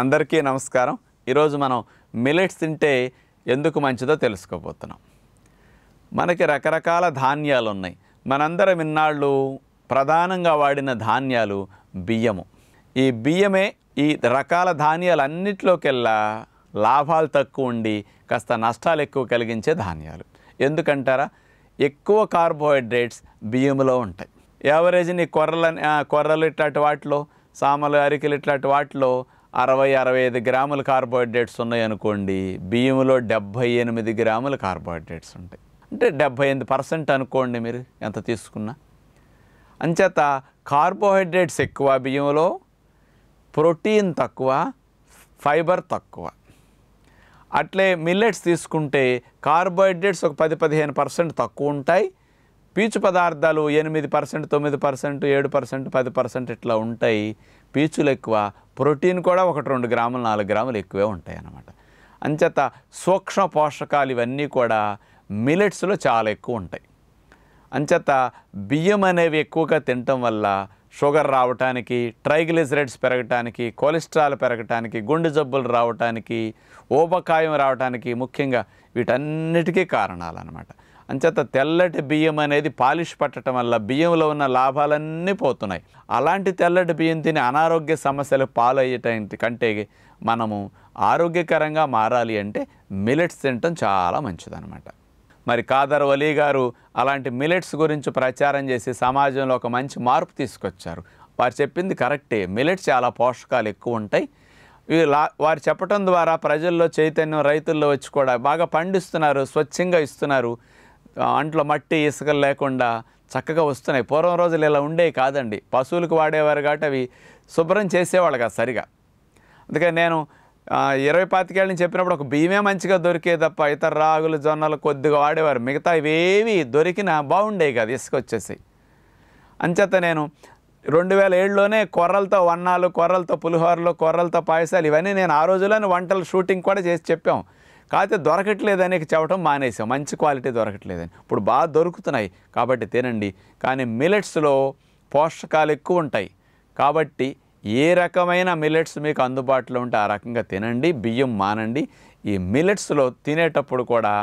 అందరికీ నమస్కారం ఈరోజు మనం మిలెట్స్ తింటే ఎందుకు మంచిదో తెలుసుకోబోతున్నాం మనకి రకరకాల ధాన్యాలు ఉన్నాయి మనందరం ఇన్నాళ్ళు ప్రధానంగా వాడిన ధాన్యాలు బియ్యము ఈ బియ్యమే ఈ రకాల ధాన్యాలన్నిటిలోకెల్లా లాభాలు తక్కువ ఉండి కాస్త నష్టాలు ఎక్కువ కలిగించే ధాన్యాలు ఎందుకంటారా ఎక్కువ కార్బోహైడ్రేట్స్ బియ్యంలో ఉంటాయి యావరేజ్ని కొర్రలని కొర్రలు ఇట్లాంటి వాటిలో సామలు అరికలు ఇట్లాంటి వాటిలో అరవై అరవై ఐదు గ్రాముల కార్బోహైడ్రేట్స్ ఉన్నాయనుకోండి బియ్యంలో డెబ్బై ఎనిమిది గ్రాముల కార్బోహైడ్రేట్స్ ఉంటాయి అంటే డెబ్భై ఎనిమిది పర్సెంట్ అనుకోండి మీరు ఎంత తీసుకున్నా అంచేత కార్బోహైడ్రేట్స్ ఎక్కువ బియ్యంలో ప్రోటీన్ తక్కువ ఫైబర్ తక్కువ అట్లే మిల్లెట్స్ తీసుకుంటే కార్బోహైడ్రేట్స్ ఒక పది పదిహేను పర్సెంట్ తక్కువ ఉంటాయి పీచు పదార్థాలు ఎనిమిది పర్సెంట్ తొమ్మిది పర్సెంట్ ఏడు పర్సెంట్ పది పర్సెంట్ ఇట్లా ఉంటాయి పీచులు ఎక్కువ ప్రోటీన్ కూడా ఒకటి రెండు గ్రాములు నాలుగు గ్రాములు ఎక్కువే ఉంటాయి అన్నమాట అంచేత సూక్ష్మ పోషకాలు ఇవన్నీ కూడా మిలెట్స్లో చాలా ఎక్కువ ఉంటాయి అంచేత బియ్యం అనేవి ఎక్కువగా తినటం వల్ల షుగర్ రావటానికి ట్రైగ్లిజరైడ్స్ పెరగటానికి కొలెస్ట్రాల్ పెరగటానికి గుండె జబ్బులు రావటానికి ఊబకాయం రావటానికి ముఖ్యంగా వీటన్నిటికీ కారణాలు అంచేత తెల్లటి బియ్యం అనేది పాలిష్ పట్టడం వల్ల బియ్యంలో ఉన్న లాభాలన్నీ పోతున్నాయి అలాంటి తెల్లటి బియ్యం తిని అనారోగ్య సమస్యలు పాలయ్యటంటి కంటే మనము ఆరోగ్యకరంగా మారాలి అంటే మిలెట్స్ తినటం చాలా మంచిదనమాట మరి కాదర్ వలీ గారు అలాంటి మిలెట్స్ గురించి ప్రచారం చేసి సమాజంలో ఒక మంచి మార్పు తీసుకొచ్చారు వారు చెప్పింది కరెక్టే మిలెట్స్ చాలా పోషకాలు ఎక్కువ ఉంటాయి వారు చెప్పటం ద్వారా ప్రజల్లో చైతన్యం రైతుల్లో వచ్చి కూడా బాగా పండిస్తున్నారు స్వచ్ఛంగా ఇస్తున్నారు అంట్లో మట్టి ఇసుకలు లేకుండా చక్కగా వస్తున్నాయి పూర్వం రోజులు ఇలా ఉండే కాదండి పశువులకు వాడేవారు కాబట్టి అవి శుభ్రం చేసేవాళ్ళు కాదు సరిగా అందుకని నేను ఇరవై పాతికేళ్ళ నుంచి చెప్పినప్పుడు ఒక బియ్యమే మంచిగా దొరికే తప్ప ఇతర రాగులు జొన్నలు కొద్దిగా వాడేవారు మిగతా ఇవేవి దొరికినా బాగుండేవి కాదు ఇసుక వచ్చేసి అంచేత నేను రెండు వేల ఏడులోనే కొర్రలతో వన్నాలు కొర్రలతో పులిహోరలు కొర్రలతో పాయసాలు ఇవన్నీ నేను ఆ రోజుల్లోనే వంటలు షూటింగ్ కూడా చేసి చెప్పాం కాకపోతే దొరకట్లేదని చెప్పడం మానేసాం మంచి క్వాలిటీ దొరకట్లేదని ఇప్పుడు బాగా దొరుకుతున్నాయి కాబట్టి తినండి కానీ మిలెట్స్లో పోషకాలు ఎక్కువ ఉంటాయి కాబట్టి ఏ రకమైన మిలెట్స్ మీకు అందుబాటులో ఉంటే ఆ రకంగా తినండి బియ్యం మానండి ఈ మిలెట్స్లో తినేటప్పుడు కూడా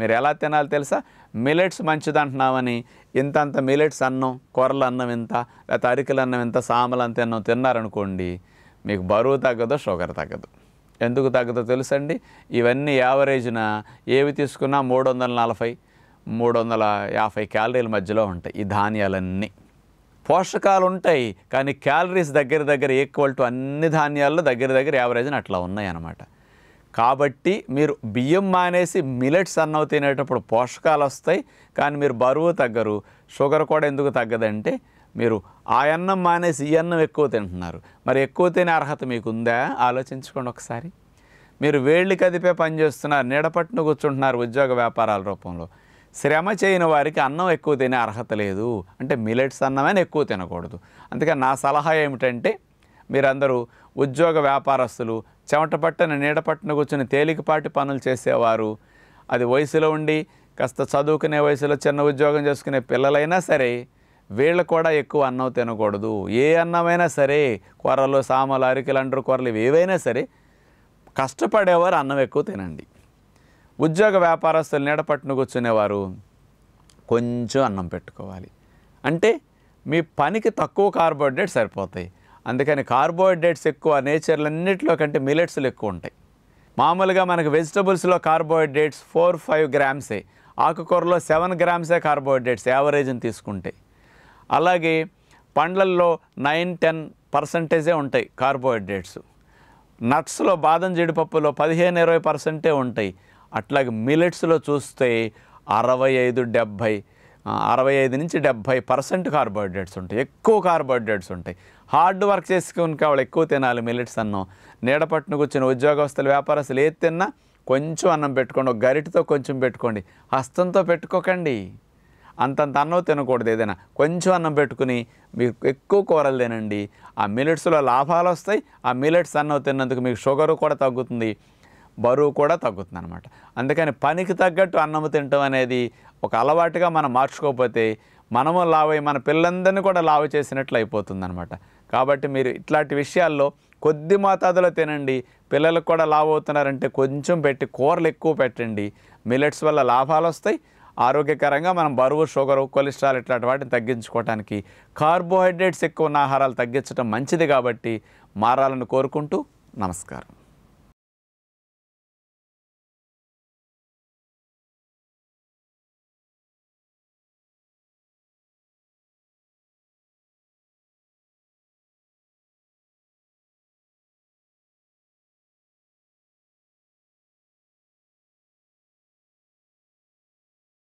మీరు ఎలా తినాలి తెలుసా మిలెట్స్ మంచిది అంటున్నామని ఇంతంత మిలెట్స్ అన్నం కూరలు అన్నం ఇంత లేకపోతే అరికలు అన్నం ఇంత సామలు అంత అన్నం తిన్నారనుకోండి మీకు బరువు తగ్గదు షుగర్ తగ్గదు ఎందుకు తగ్గదో తెలుసండి ఇవన్నీ యావరేజ్న ఏవి తీసుకున్నా మూడు వందల నలభై మూడు వందల యాభై క్యాలరీల మధ్యలో ఉంటాయి ఈ ధాన్యాలన్నీ పోషకాలు ఉంటాయి కానీ క్యాలరీస్ దగ్గర దగ్గర ఈక్వల్ టు అన్ని ధాన్యాల్లో దగ్గర దగ్గర యావరేజ్ని అట్లా ఉన్నాయి అన్నమాట కాబట్టి మీరు బియ్యం మానేసి మిలెట్స్ అన్నవి తినేటప్పుడు పోషకాలు వస్తాయి కానీ మీరు బరువు తగ్గరు షుగర్ కూడా ఎందుకు తగ్గదంటే మీరు ఆ అన్నం మానేసి ఈ అన్నం ఎక్కువ తింటున్నారు మరి ఎక్కువ తినే అర్హత మీకు ఉందా ఆలోచించుకోండి ఒకసారి మీరు వేళ్ళు కదిపే పని చేస్తున్నారు నీడపట్టును కూర్చుంటున్నారు ఉద్యోగ వ్యాపారాల రూపంలో శ్రమ చేయని వారికి అన్నం ఎక్కువ తినే అర్హత లేదు అంటే మిలెట్స్ అన్నమైనా ఎక్కువ తినకూడదు అందుకని నా సలహా ఏమిటంటే మీరందరూ ఉద్యోగ వ్యాపారస్తులు చెమట పట్టని నీడ పట్టన కూర్చుని తేలికపాటి పనులు చేసేవారు అది వయసులో ఉండి కాస్త చదువుకునే వయసులో చిన్న ఉద్యోగం చేసుకునే పిల్లలైనా సరే వీళ్ళు కూడా ఎక్కువ అన్నం తినకూడదు ఏ అన్నమైనా సరే కూరలు సామలు అరికలు అంటారు కూరలు ఏవైనా సరే కష్టపడేవారు అన్నం ఎక్కువ తినండి ఉద్యోగ వ్యాపారస్తులు నీడ పట్టును కూర్చునేవారు కొంచెం అన్నం పెట్టుకోవాలి అంటే మీ పనికి తక్కువ కార్బోహైడ్రేట్స్ సరిపోతాయి అందుకని కార్బోహైడ్రేట్స్ ఎక్కువ నేచర్లన్నింటిలో కంటే మిలెట్స్లు ఎక్కువ ఉంటాయి మామూలుగా మనకు వెజిటబుల్స్లో కార్బోహైడ్రేట్స్ ఫోర్ ఫైవ్ గ్రామ్సే ఆకుకూరలో సెవెన్ గ్రామ్సే కార్బోహైడ్రేట్స్ యావరేజ్ని తీసుకుంటాయి అలాగే పండ్లల్లో నైన్ టెన్ పర్సంటేజే ఉంటాయి కార్బోహైడ్రేట్స్ నట్స్లో బాదం జీడిపప్పులో పదిహేను ఇరవై పర్సెంటే ఉంటాయి అట్లాగే మిలెట్స్లో చూస్తే అరవై ఐదు డెబ్భై అరవై ఐదు నుంచి డెబ్భై పర్సెంట్ కార్బోహైడ్రేట్స్ ఉంటాయి ఎక్కువ కార్బోహైడ్రేట్స్ ఉంటాయి హార్డ్ వర్క్ చేసుకుని కావాలి ఎక్కువ తినాలి మిలెట్స్ అన్నం నీడపట్టును కూర్చుని ఉద్యోగస్తులు వ్యాపారస్తులు ఏది తిన్నా కొంచెం అన్నం పెట్టుకోండి ఒక గరిటతో కొంచెం పెట్టుకోండి హస్తంతో పెట్టుకోకండి అంతంత అన్నం తినకూడదు ఏదైనా కొంచెం అన్నం పెట్టుకుని మీకు ఎక్కువ కూరలు తినండి ఆ మిలెట్స్లో లాభాలు వస్తాయి ఆ మిలెట్స్ అన్నం తిన్నందుకు మీకు షుగర్ కూడా తగ్గుతుంది బరువు కూడా తగ్గుతుంది అనమాట అందుకని పనికి తగ్గట్టు అన్నం తినటం అనేది ఒక అలవాటుగా మనం మార్చుకోకపోతే మనము లావై మన పిల్లలందరినీ కూడా లావ చేసినట్లు అయిపోతుందనమాట కాబట్టి మీరు ఇట్లాంటి విషయాల్లో కొద్ది మోతాదులో తినండి పిల్లలకు కూడా లావు అవుతున్నారంటే కొంచెం పెట్టి కూరలు ఎక్కువ పెట్టండి మిలెట్స్ వల్ల లాభాలు వస్తాయి ఆరోగ్యకరంగా మనం బరువు షుగరు కొలెస్ట్రాల్ ఇట్లాంటి వాటిని తగ్గించుకోవటానికి కార్బోహైడ్రేట్స్ ఎక్కువ ఉన్న ఆహారాలు తగ్గించడం మంచిది కాబట్టి మారాలని కోరుకుంటూ నమస్కారం